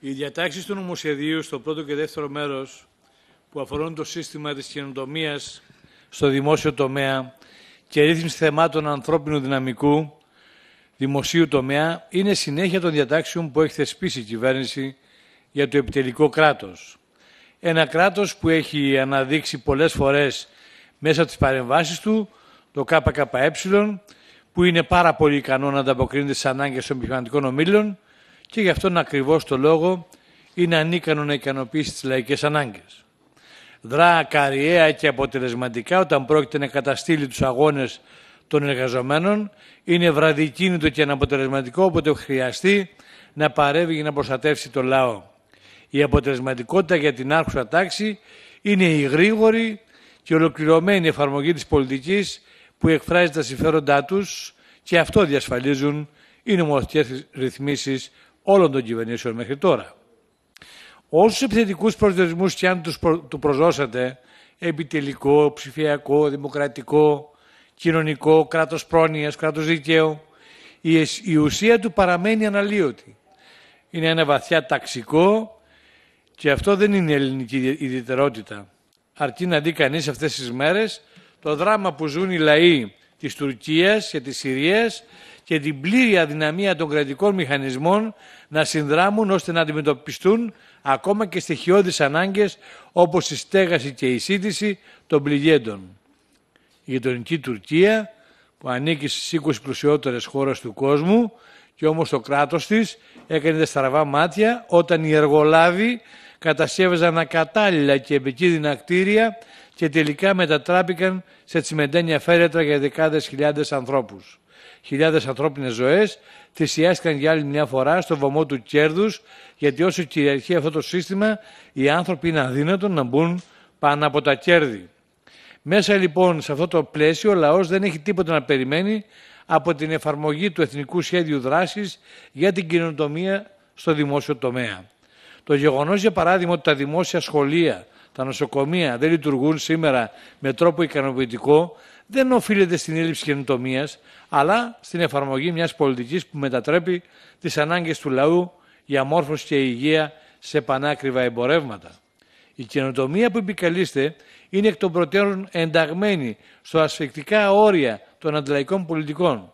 Οι διατάξεις του νομοσχεδίου στο πρώτο και δεύτερο μέρος που αφορούν το σύστημα της καινοτομίας στο δημόσιο τομέα και ρύθμιση θεμάτων ανθρώπινου δυναμικού δημοσίου τομέα είναι συνέχεια των διατάξεων που έχει θεσπίσει η κυβέρνηση για το επιτελικό κράτος. Ένα κράτος που έχει αναδείξει πολλές φορές μέσα από τις παρεμβάσεις του το ΚΚΕ που είναι πάρα πολύ ικανό να ανταποκρίνεται στις ανάγκες των επιχειρηματικών ομίλων και γι' αυτόν ακριβώς το λόγο είναι ανίκανο να ικανοποιήσει τις λαϊκές ανάγκες. Δρά καριαία και αποτελεσματικά όταν πρόκειται να καταστήλει τους αγώνες των εργαζομένων, είναι βραδικίνητο και αναποτελεσματικό όποτε χρειαστεί να παρεύει για να προστατεύσει το λαό. Η αποτελεσματικότητα για την άρχουσα τάξη είναι η γρήγορη και ολοκληρωμένη εφαρμογή της πολιτικής που εκφράζει τα συμφέροντά τους και αυτό διασφαλίζουν οι νομοθετικές ρυθμίσεις όλων των κυβερνήσεων μέχρι τώρα. Όσους επιθετικούς προσδιορισμούς και αν τους προ... του προσδώσατε, επιτελικό, ψηφιακό, δημοκρατικό, κοινωνικό, κράτος πρόνοιας, κράτος δικαίου, η, η ουσία του παραμένει αναλύωτη. Είναι ένα βαθιά ταξικό και αυτό δεν είναι ελληνική ιδιαιτερότητα. Αρκεί να δει κανείς αυτές τις μέρες το δράμα που ζουν οι λαοί της Τουρκίας και της Συρίας και την πλήρη αδυναμία των κρατικών μηχανισμών να συνδράμουν ώστε να αντιμετωπιστούν ακόμα και στοιχειώδεις ανάγκες όπως η στέγαση και η σύντηση των πληγέντων. Η γειτονική Τουρκία που ανήκει στις 20 πλουσιότερες χώρες του κόσμου και όμως το κράτος της έκανε στραβά μάτια όταν οι εργολάβοι κατασκεύαζαν ακατάλληλα και επικίνδυνα κτίρια και τελικά μετατράπηκαν σε τσιμεντένια φέρετρα για δεκάδες χιλιάδες ανθρώπους. Χιλιάδες ανθρώπινες ζωές θυσιάστηκαν για άλλη μια φορά στο βωμό του κέρδους γιατί όσο κυριαρχεί αυτό το σύστημα οι άνθρωποι είναι αδύνατον να μπουν πάνω από τα κέρδη. Μέσα λοιπόν σε αυτό το πλαίσιο ο λαός δεν έχει τίποτα να περιμένει από την εφαρμογή του Εθνικού Σχέδιου Δράσης για την κοινοτομία στο δημόσιο τομέα. Το γεγονός για παράδειγμα ότι τα δημόσια σχολεία τα νοσοκομεία δεν λειτουργούν σήμερα με τρόπο ικανοποιητικό, δεν οφείλεται στην έλλειψη καινοτομίας, αλλά στην εφαρμογή μιας πολιτικής που μετατρέπει τις ανάγκες του λαού για μόρφωση και υγεία σε πανάκριβα εμπορεύματα. Η καινοτομία που επικαλείστε είναι εκ των προτέρων ενταγμένη στο ασφικτικά όρια των αντιλαϊκών πολιτικών.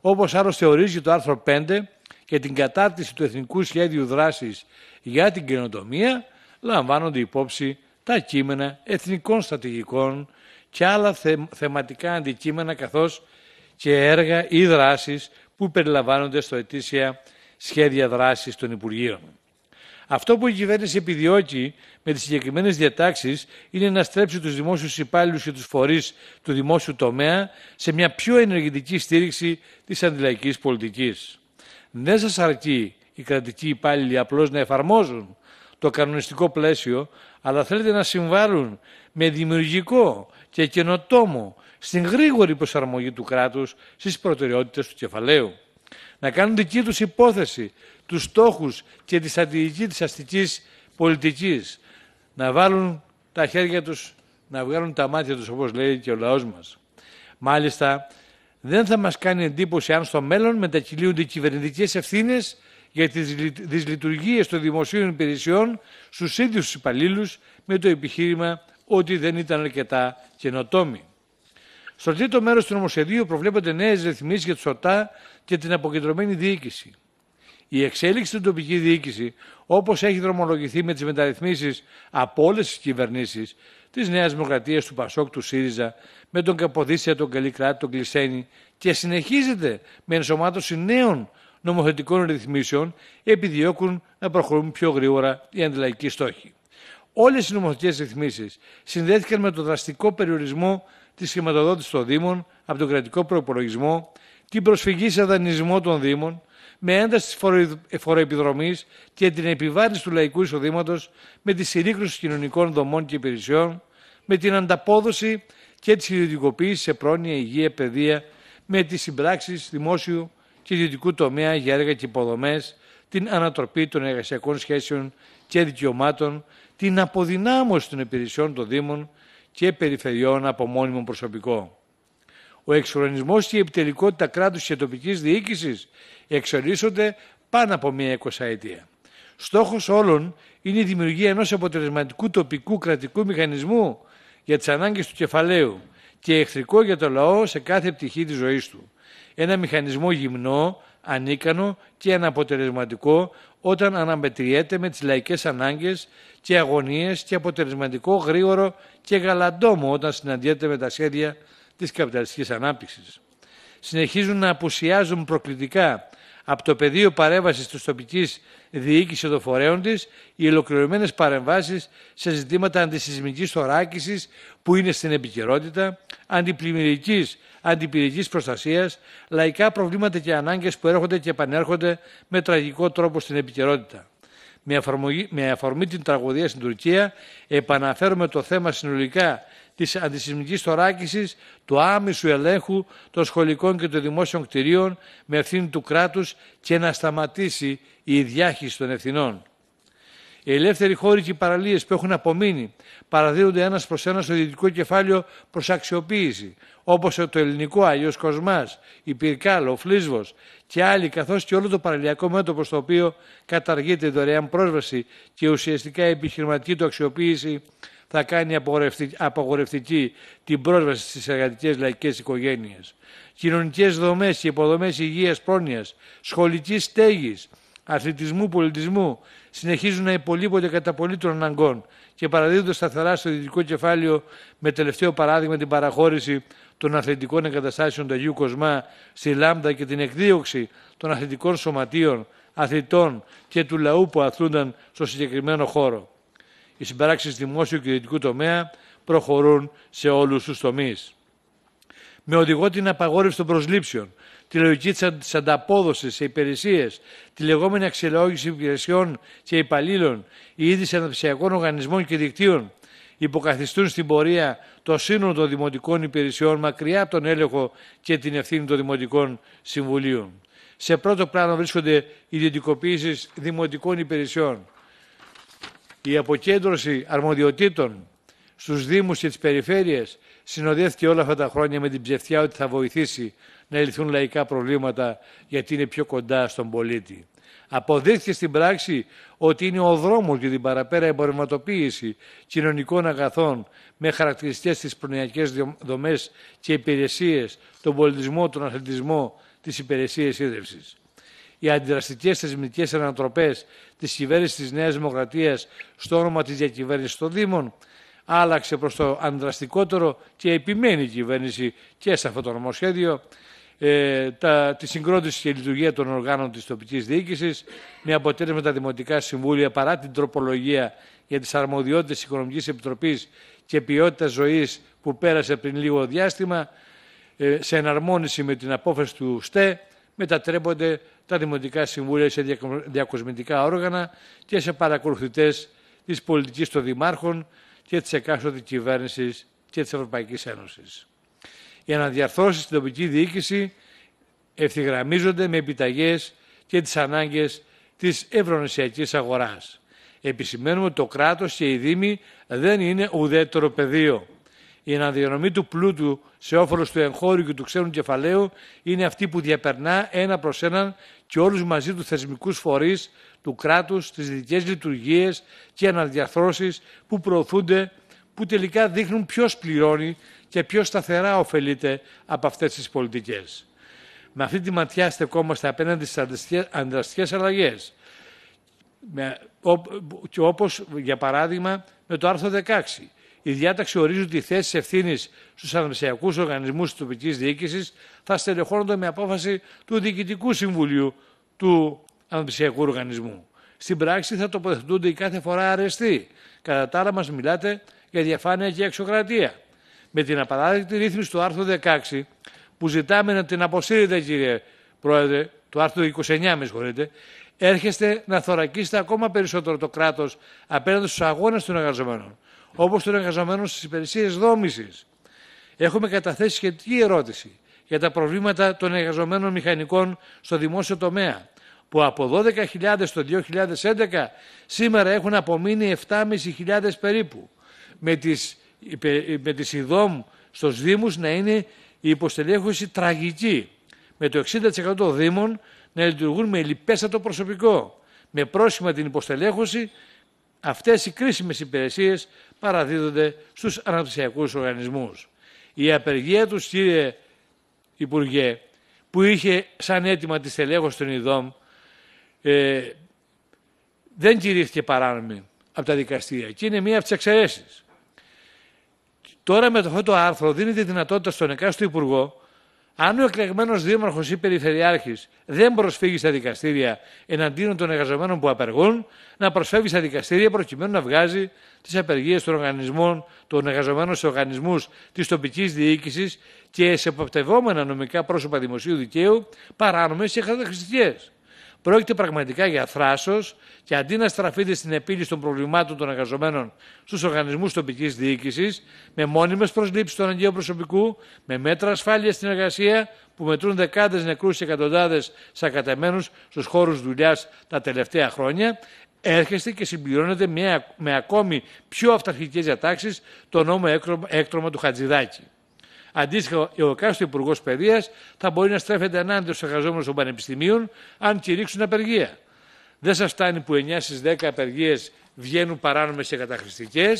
Όπως άλλωστε ορίζει το άρθρο 5 και την κατάρτιση του Εθνικού Σχέδιου Δράσης για την Καινοτομία, λαμβάνονται υπόψη τα κείμενα εθνικών στρατηγικών και άλλα θεματικά αντικείμενα καθώς και έργα ή δράσεις που περιλαμβάνονται στο ετήσια σχέδια δράσης των Υπουργείων. Αυτό που η κυβέρνηση επιδιώκει με τις συγκεκριμένες διατάξεις είναι να στρέψει τους δημόσιους υπάλληλους και τους φορείς του δημόσιου τομέα σε μια πιο ενεργητική στήριξη της αντιλαϊκής πολιτικής. Δεν σας αρκεί οι κρατικοί υπάλληλοι απλώς να εφαρμόζουν το κανονιστικό πλαίσιο, αλλά θέλετε να συμβάλλουν με δημιουργικό και καινοτόμο στην γρήγορη προσαρμογή του κράτους στις προτεραιότητες του κεφαλαίου. Να κάνουν δική τους υπόθεση, τους στόχους και τη στρατηγική της αστικής πολιτικής. Να βάλουν τα χέρια τους, να βγάλουν τα μάτια τους όπως λέει και ο λαός μας. Μάλιστα, δεν θα μας κάνει εντύπωση αν στο μέλλον μετακυλίονται οι κυβερνητικές ευθύνες για τις δυσλειτουργίες των δημοσίων υπηρεσιών στους ίδιους τους υπαλλήλους, με το επιχείρημα ότι δεν ήταν αρκετά καινοτόμοι. Στο τρίτο μέρος του νομοσχεδίου προβλέπονται νέες ρυθμίσεις για τους ΟΤΑ και την αποκεντρωμένη διοίκηση. Η εξέλιξη στην τοπική διοίκηση, όπως έχει δρομολογηθεί με τις μεταρρυθμίσεις από όλες τις κυβερνήσεις της Νέας Δημοκρατίας, του Πασόκ, του ΣΥΡΙΖΑ, με τον Καποδίσια, τον Καλικράτη, τον Κλεισένη και συνεχίζεται με ενσωμάτωση νέων νομοθετικών ρυθμίσεων επιδιώκουν να προχωρούν πιο γρήγορα οι αντιλαϊκοί στόχοι. Όλες οι νομοθετικές ρυθμίσεις συνδέθηκαν με το δραστικό περιορισμό της χρηματοδότησης των Δήμων από τον κρατικό προπολογισμό, την προσφυγή σε δανεισμό των Δήμων, με ένταση της φοροεπιδρομής και την επιβάρυνση του λαϊκού εισοδήματος με τη συρρήκνωση κοινωνικών δομών και υπηρεσιών, με την ανταπόδοση και τη ιδιωτικοποίηση σε πρόνοια, υγεία, παιδεία, με τις συμπράξεις δημόσιου και ιδιωτικού τομέα για έργα και υποδομές, την ανατροπή των εργασιακών σχέσεων και δικαιωμάτων, την αποδυνάμωση των υπηρεσιών των Δήμων και περιφερειών από μόνιμο προσωπικό. Ο εξορονισμός και η επιτελικότητα κράτους και τοπικής διοίκησης εξελίσσονται πάνω από μία εικοσαετία. Στόχος όλων είναι η δημιουργία ενός αποτελεσματικού τοπικού κρατικού μηχανισμού για τις ανάγκες του κεφαλαίου και εχθρικό για το λαό σε κάθε πτυχή της ζωής του ένα μηχανισμό γυμνό, ανίκανο και αναποτελεσματικό όταν αναμετριέται με τις λαϊκές ανάγκες και αγωνίες και αποτελεσματικό, γρήγορο και γαλαντόμο όταν συναντιέται με τα σχέδια της καπιταλιστικής ανάπτυξης. Συνεχίζουν να απουσιάζουν προκλητικά από το πεδίο παρέμβασης της τοπικής διοίκησης φορέων της οι ολοκληρωμένες παρεμβάσεις σε ζητήματα αντισυσμικής θωράκισης που είναι στην επικαιρότητα, αντιπλημμυρικής αντιπυρικής προστασίας, λαϊκά προβλήματα και ανάγκες που έρχονται και επανέρχονται με τραγικό τρόπο στην επικαιρότητα. Με αφορμή την τραγωδία στην Τουρκία, επαναφέρουμε το θέμα συνολικά της αντισυσμικής θωράκισης, του άμεσου ελέγχου των σχολικών και των δημόσιων κτηρίων με ευθύνη του κράτους και να σταματήσει η διάχυση των ευθυνών. Οι ελεύθεροι χώροι και οι παραλίες που έχουν απομείνει παραδίδονται ένας προς ένας στο δυτικό κεφάλαιο προς αξιοποίηση, όπως το ελληνικό Άγιος Κοσμάς, η Πυρκάλο, ο Φλίσβος και άλλοι, καθώς και όλο το παραλιακό μέτωπο στο οποίο καταργείται η δωρεάν πρόσβαση και ουσιαστικά η επιχειρηματική του αξιοποίηση θα κάνει απαγορευτική την πρόσβαση στις εργατικές λαϊκές οικογένειες. Κοινωνικές δομές και υποδομές υγείας πρόνοιας, σχολικής στέγης, αθλητισμού, πολιτισμού συνεχίζουν να υπολείπονται κατά πολύ των αναγκών και παραδίδονται σταθερά στο δυτικό κεφάλαιο με τελευταίο παράδειγμα την παραχώρηση των αθλητικών εγκαταστάσεων του Αγίου Κοσμά στη Λάμπδα και την εκδίωξη των αθλητικών σωματείων, αθλητών και του λαού που αθλούνταν στο συγκεκριμένο χώρο οι συμπράξεις δημόσιου και ιδιωτικού τομέα προχωρούν σε όλους τους τομείς. Με οδηγό την απαγόρευση των προσλήψεων, τη λογική της ανταπόδοσης σε υπηρεσίες, τη λεγόμενη αξιολόγηση υπηρεσιών και υπαλλήλων, οι ίδια αναπτυσιακών οργανισμών και δικτύων, υποκαθιστούν στην πορεία το σύνολο των δημοτικών υπηρεσιών μακριά από τον έλεγχο και την ευθύνη των δημοτικών συμβουλίων. Σε πρώτο πλάνο βρίσκονται οι ιδιωτικοποίησεις δημοτικών υπηρεσιών, η αποκέντρωση αρμοδιοτήτων στους Δήμους και τις περιφέρειες συνοδεύτηκε όλα αυτά τα χρόνια με την ψευτιά ότι θα βοηθήσει να λυθούν λαϊκά προβλήματα γιατί είναι πιο κοντά στον πολίτη. Αποδείχθηκε στην πράξη ότι είναι ο δρόμος για την παραπέρα εμπορευματοποίηση κοινωνικών αγαθών με χαρακτηριστικές στις προνοιακές δομές και υπηρεσίες, τον πολιτισμό, τον αθλητισμό, τις υπηρεσίες ίδρυυσης οι αντιδραστικές θεσμικές ανατροπές της κυβέρνησης της Νέας Δημοκρατίας στο όνομα της διακυβέρνησης των Δήμων, άλλαξε προς το αντιδραστικότερο και επιμένει η κυβέρνηση και σε αυτό το νομοσχέδιο ε, τα, τη συγκρότηση και λειτουργία των οργάνων της τοπικής διοίκησης, με αποτέλεσμα τα δημοτικά συμβούλια παρά την τροπολογία για τις αρμοδιότητες τη Οικονομικής Επιτροπής και ποιότητας ζωής που πέρασε πριν λίγο διάστημα, ε, σε εναρμόνιση με την απόφαση του ΣΤΕ, μετατρέπονται τα Δημοτικά Συμβούλια σε διακοσμητικά όργανα και σε παρακολουθητές της πολιτικής των Δημάρχων και της εκάστοτε κυβέρνησης και της Ευρωπαϊκής Ένωσης. Οι αναδιαρθρώσεις στην τοπική διοίκηση ευθυγραμμίζονται με επιταγές και τις ανάγκες της ευρωνεσιακής αγοράς. Επισημαίνουμε ότι το κράτος και οι Δήμοι δεν είναι ουδέτερο πεδίο. Η αναδιανομή του πλούτου σε όφελος του εγχώριου και του ξένου κεφαλαίου είναι αυτή που διαπερνά ένα προς έναν και όλους μαζί τους θεσμικούς φορείς του κράτους, τις δικές λειτουργίες και αναδιαρθρώσεις που προωθούνται, που τελικά δείχνουν ποιος πληρώνει και ποιος σταθερά ωφελείται από αυτές τις πολιτικές. Με αυτή τη ματιά στεκόμαστε απέναντι στις αντιδραστικές αλλαγές. Και για παράδειγμα με το άρθρο 16 η διάταξη ορίζει ότι οι θέσεις ευθύνης στους αναπτυξιακούς οργανισμούς της τοπικής διοίκησης θα στελεχώνονται με απόφαση του Διοικητικού Συμβουλίου του Αναπτυξιακού Οργανισμού. Στην πράξη θα τοποθετούνται οι κάθε φορά αρεστοί. Κατά τα άλλα, μας μιλάτε για διαφάνεια και αξιοκρατία. Με την απαράδεκτη ρύθμιση του άρθρου 16, που ζητάμε να την αποσύρετε, κύριε Πρόεδρε, του άρθρου 29, με συγχωρείτε, έρχεστε να θωρακίσετε ακόμα περισσότερο το κράτος απέναντι στους αγώνες των εργαζομένων όπως των εργαζομένων στις υπηρεσίες δόμησης. Έχουμε καταθέσει σχετική ερώτηση για τα προβλήματα των εργαζομένων μηχανικών στο δημόσιο τομέα, που από 12.000 το 2011 σήμερα έχουν απομείνει 7.500 περίπου, με τις, με τις δήμου στους Δήμους να είναι η υποστελέχωση τραγική, με το 60% των Δήμων να λειτουργούν με λιπέστατο προσωπικό, με πρόσχημα την υποστελέχωση Αυτές οι κρίσιμες υπηρεσίες παραδίδονται στους αναπτυσιακούς οργανισμούς. Η απεργία τους, κύριε Υπουργέ, που είχε σαν αίτημα τη στελέχωση των ειδών, ε, δεν κηρύχθηκε παράνομη από τα δικαστήρια και είναι μία από τις εξαιρέσεις. Τώρα με αυτό το άρθρο δίνεται δυνατότητα στον εκάστοτε υπουργό αν ο εκλεγμένος δήμαρχος ή περιφερειάρχης δεν προσφύγει στα δικαστήρια εναντίον των εργαζομένων που απεργούν, να προσφεύγει στα δικαστήρια προκειμένου να βγάζει τις απεργίες των οργανισμών, των εργαζομένων σε οργανισμούς της τοπικής διοίκησης και σε εποπτευόμενα νομικά πρόσωπα δημοσίου δικαίου παράνομες και χαρακτηριστικέ πρόκειται πραγματικά για θράσος και αντί να στραφείτε στην επίλυση των προβλημάτων των εργαζομένων στους οργανισμούς τοπικής διοίκησης, με μόνιμες προσλήψεις του αναγκαίου προσωπικού, με μέτρα ασφάλειας στην εργασία που μετρούν δεκάδες νεκρούς και εκατοντάδες σακατεμένους στους χώρους δουλειάς τα τελευταία χρόνια, έρχεστε και συμπληρώνετε με ακόμη πιο αυταρχικές διατάξεις το νόμο έκτρωμα του Χατζηδάκη. Αντίστοιχα, ο κάθε Υπουργός Παιδείας θα μπορεί να στρέφεται ενάντια στους εργαζόμενους των πανεπιστημίων, αν κηρύξουν απεργία. Δεν σας φτάνει που 9 στι 10 απεργίες βγαίνουν παράνομες και καταχρηστικές.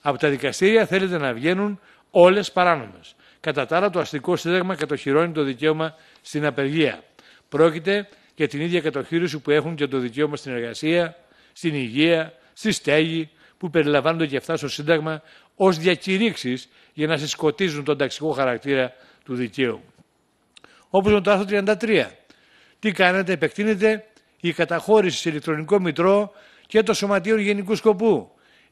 Από τα δικαστήρια θέλετε να βγαίνουν όλες παράνομες. Κατά τα άλλα, το αστικό σύνταγμα κατοχυρώνει το δικαίωμα στην απεργία. Πρόκειται για την ίδια κατοχύρωση που έχουν και το δικαίωμα στην εργασία, στην υγεία, στη στέγη, που περιλαμβάνονται και αυτά στο Σύνταγμα ως διακηρύξεις για να συσκοτίζουν τον ταξικό χαρακτήρα του δικαίου. Όπως με το άρθρο 33. Τι κάνετε, επεκτείνεται η καταχώρηση σε ηλεκτρονικό μητρό και το σωματείων γενικού σκοπού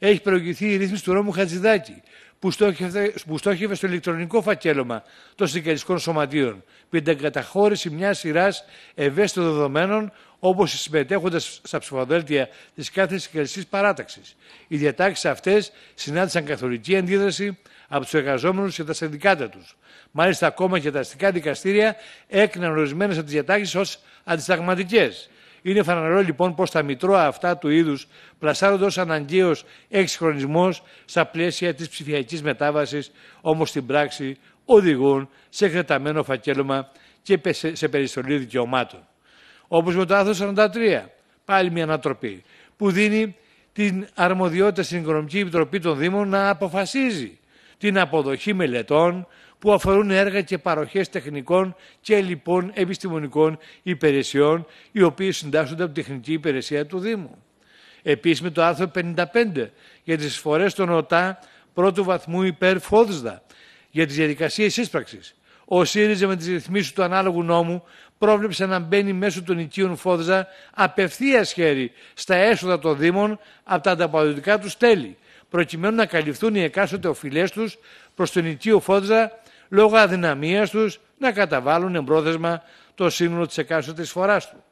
έχει προηγηθεί η ρύθμιση του Ρώμου Χατζηδάκη, που στόχευε, που στόχευε στο ηλεκτρονικό φακέλωμα των συνδικαλιστικών σωματείων, με την καταχώρηση μιας σειράς ευαίσθητων δεδομένων, όπως οι στα ψηφοδέλτια της κάθε συνδικαλιστική παράταξης. Οι διατάξεις αυτές συνάντησαν καθολική αντίδραση από τους εργαζόμενους και τα συνδικάτα τους. Μάλιστα, ακόμα και τα αστικά δικαστήρια έκριναν ορισμένες από τις διατάξεις ως αντισταγματικές. Είναι φανερό λοιπόν πως τα μητρώα αυτά του είδους πλασάρονται ω αναγκαίο εξυγχρονισμό στα πλαίσια της ψηφιακής μετάβασης, όμως στην πράξη οδηγούν σε κρεταμένο φακέλωμα και σε περιστολή δικαιωμάτων. Όπως με το άρθρο 43, πάλι μια ανατροπή, που δίνει την αρμοδιότητα στην Οικονομική Επιτροπή των Δήμων να αποφασίζει την αποδοχή μελετών που αφορούν έργα και παροχές τεχνικών και λοιπόν επιστημονικών υπηρεσιών, οι οποίες συντάσσονται από την τεχνική υπηρεσία του Δήμου. Επίσης με το άρθρο 55 για τις εισφορές των ΟΤΑ πρώτου βαθμού υπέρ Φόδσδα για τις διαδικασίες σύσπραξης, Ο ΣΥΡΙΖΑ με τις ρυθμίσεις του ανάλογου νόμου πρόβλεψε να μπαίνει μέσω των οικείων Φόδζα απευθείας χέρι στα έσοδα των Δήμων από τα ανταποδοτικά τους τέλη, προκειμένου να καλυφθούν οι εκάστοτε οφειλές τους προς τον οικείο Φόδζα λόγω αδυναμίας τους να καταβάλουν εμπρόθεσμα το σύνολο της εκάστοτε φοράς του.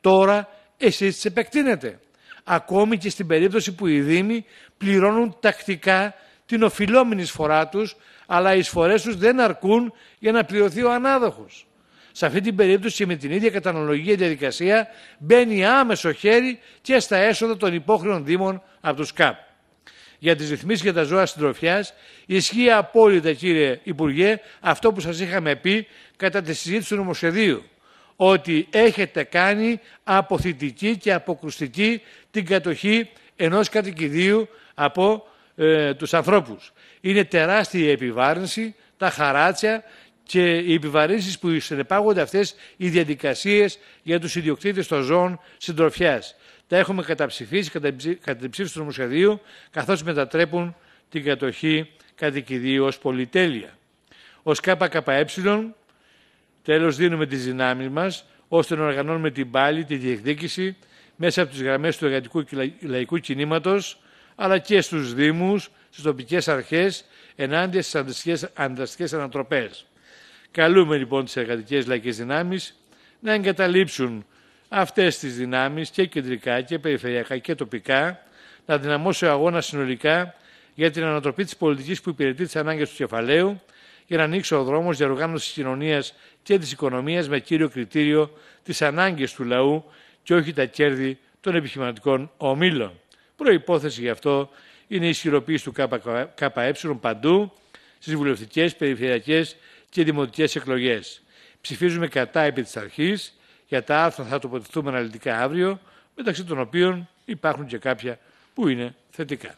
Τώρα εσείς τις επεκτείνετε. Ακόμη και στην περίπτωση που οι Δήμοι πληρώνουν τακτικά την οφειλόμενη σφορά τους, αλλά οι σφορές τους δεν αρκούν για να πληρωθεί ο ανάδοχος. Σε αυτή την περίπτωση με την ίδια κατανολογική διαδικασία μπαίνει άμεσο χέρι και στα έσοδα των υπόχρεων Δήμων από τους ΚΑΠ για τις ρυθμίσεις για τα ζώα συντροφιάς, ισχύει απόλυτα, κύριε Υπουργέ, αυτό που σας είχαμε πει κατά τη συζήτηση του νομοσχεδίου, ότι έχετε κάνει αποθητική και αποκρουστική την κατοχή ενός κατοικιδίου από ε, τους ανθρώπους. Είναι τεράστια η επιβάρυνση, τα χαράτσια και οι επιβαρύνσεις που συνεπάγονται αυτές οι διαδικασίες για τους ιδιοκτήτες των ζώων συντροφιάς τα έχουμε καταψηφίσει κατά την ψήφιση του νομοσχεδίου, καθώς μετατρέπουν την κατοχή κατοικιδίου ως πολυτέλεια. Ως ΚΚΕ, τέλος δίνουμε τις δυνάμεις μας, ώστε να οργανώνουμε την πάλη, τη διεκδίκηση, μέσα από τις γραμμές του εργατικού και λαϊκού κινήματος, αλλά και στους Δήμους, στις τοπικές αρχές, ενάντια στις ανταστικές ανατροπές. Καλούμε λοιπόν τις εργατικές λαϊκές δυνάμεις να εγκαταλείψουν αυτές τις δυνάμεις και κεντρικά και περιφερειακά και τοπικά να δυναμώσει ο αγώνας συνολικά για την ανατροπή της πολιτικής που υπηρετεί τις ανάγκες του κεφαλαίου για να ανοίξει ο δρόμος για οργάνωση της κοινωνίας και της οικονομίας με κύριο κριτήριο τις ανάγκες του λαού και όχι τα κέρδη των επιχειρηματικών ομίλων. Προϋπόθεση γι' αυτό είναι η ισχυροποίηση του ΚΚΕ παντού στις βουλευτικές, περιφερειακές και δημοτικές εκλογές. Ψηφίζουμε κατά επί της αρχής για τα άρθρα θα τοποθετηθούμε αναλυτικά αύριο, μεταξύ των οποίων υπάρχουν και κάποια που είναι θετικά.